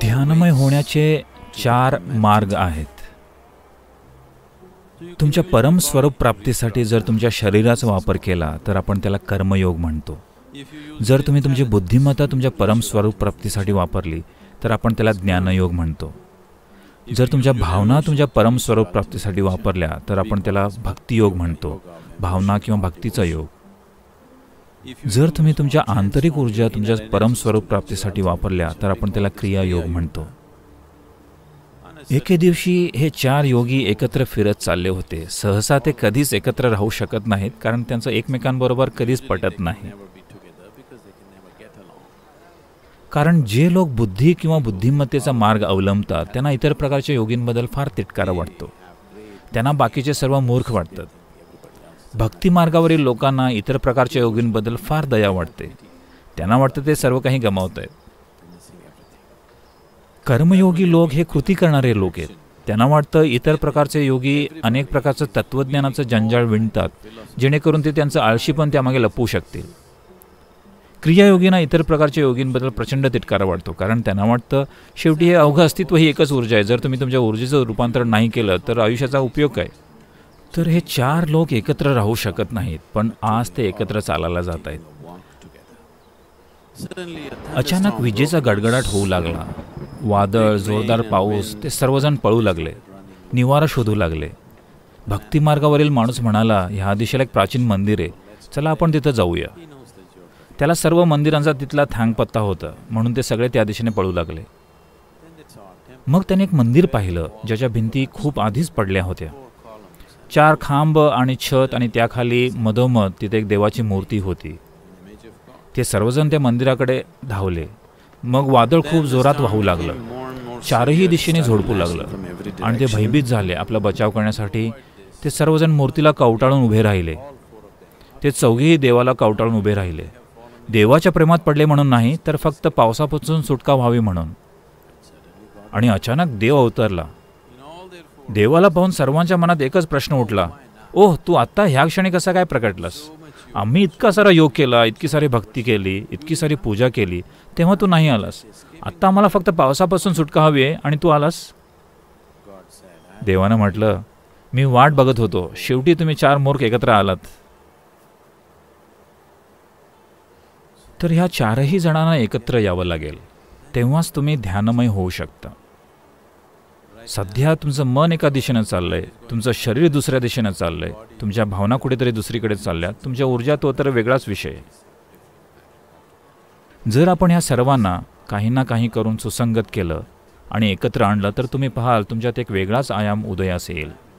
ध्यानमय होण्याचे चार मार्ग आहेत तुमच्या परमस्वरूप प्राप्तीसाठी जर तुमच्या शरीराचा वापर केला तर आपण त्याला कर्मयोग म्हणतो जर तुम्ही तुमची बुद्धिमत्ता तुमच्या परमस्वरूप प्राप्तीसाठी वापरली तर आपण त्याला ज्ञानयोग म्हणतो जर तुमच्या भावना तुमच्या परमस्वरूप प्राप्तीसाठी वापरल्या तर आपण त्याला भक्तियोग म्हणतो भावना किंवा भक्तीचा योग जर तुम्ही तुमच्या आंतरिक ऊर्जा तुमच्या परमस्वरूप प्राप्तीसाठी वापरल्या तर आपण त्याला क्रियायोग म्हणतो एके दिवशी हे चार योगी एकत्र फिरत चालले होते सहसा ते कधीच एकत्र राहू शकत नाहीत कारण त्यांचं एकमेकांबरोबर कधीच पटत नाही कारण जे लोक बुद्धी किंवा बुद्धिमत्तेचा मार्ग अवलंबतात त्यांना इतर प्रकारच्या योगींबद्दल फार तिटकारा वाटतो त्यांना बाकीचे सर्व मूर्ख वाटतात भक्ती मार्गावरील लोकांना इतर प्रकारच्या योगींबद्दल फार दया वाटते त्यांना वाटतं ते सर्व काही गमावत आहेत कर्मयोगी लोक हे कृती करणारे लोक आहेत त्यांना वाटतं इतर प्रकारचे योगी अनेक प्रकारचं तत्त्वज्ञानाचं जंजाळ विणतात जेणेकरून ते त्यांचं आळशी पण त्यामागे लपवू शकतील क्रियायोगींना इतर प्रकारच्या योगींबद्दल प्रचंड तिटकारा वाटतो कारण त्यांना वाटतं शेवटी हे अवघं अस्तित्व ही एकच ऊर्जा आहे जर तुम्ही तुमच्या ऊर्जेचं रूपांतरण नाही केलं तर आयुष्याचा उपयोग काय तर हे चार लोक एकत्र राहू शकत नाहीत पण आज ते एकत्र चालायला जात आहेत अचानक विजेचा गडगडाट होऊ लागला वादळ जोरदार पाऊस ते सर्वजण पळू लागले निवारा शोधू लागले भक्तिमार्गावरील माणूस म्हणाला ह्या दिशेला एक प्राचीन मंदिर आहे चला आपण तिथं जाऊया त्याला सर्व मंदिरांचा तिथला थांग पत्ता होता म्हणून ते सगळे त्या दिशेने पळू लागले मग त्याने एक मंदिर पाहिलं ज्याच्या भिंती खूप आधीच पडल्या होत्या चार खांब आणि छत आणि त्याखाली मधोमध तिथे एक देवाची मूर्ती होती ते सर्वजण त्या मंदिराकडे धावले मग वादळ खूप जोरात वाहू लागलं चारही दिशेने झोडपू लागलं आणि ते भयभीत झाले आपला बचाव करण्यासाठी ते सर्वजण मूर्तीला कवटाळून उभे राहिले ते चौघेही देवाला कवटाळून उभे राहिले देवाच्या प्रेमात पडले म्हणून नाही तर फक्त पावसापासून सुटका व्हावी म्हणून आणि अचानक देव अवतरला देवाला पाहून सर्वांच्या मनात एकच प्रश्न उठला ओह तू आत्ता ह्या क्षणी कसा काय प्रकटलास आम्ही इतका सारा योग केला इतकी सारी भक्ती केली इतकी सारी पूजा केली तेव्हा तू नाही आलास आत्ता आम्हाला फक्त पावसापासून सुटका हवी आहे आणि तू आलास देवानं म्हटलं मी वाट बघत होतो शेवटी तुम्ही चार मूर्ख एकत्र आलात तर ह्या चारही जणांना एकत्र यावं लागेल तेव्हाच तुम्ही ध्यानमय होऊ शकता सध्या तुमचं मन एका दिशेनं चाललंय तुमचं शरीर दुसऱ्या दिशेनं चाललंय तुमच्या भावना कुठेतरी दुसरीकडे चालल्या तुमच्या ऊर्जा तो तर वेगळाच विषय जर आपण ह्या सर्वांना काही ना काही करून सुसंगत केलं आणि एकत्र आणलं तर तुम्ही पाहाल तुमच्यात एक वेगळाच आयाम उदयास येईल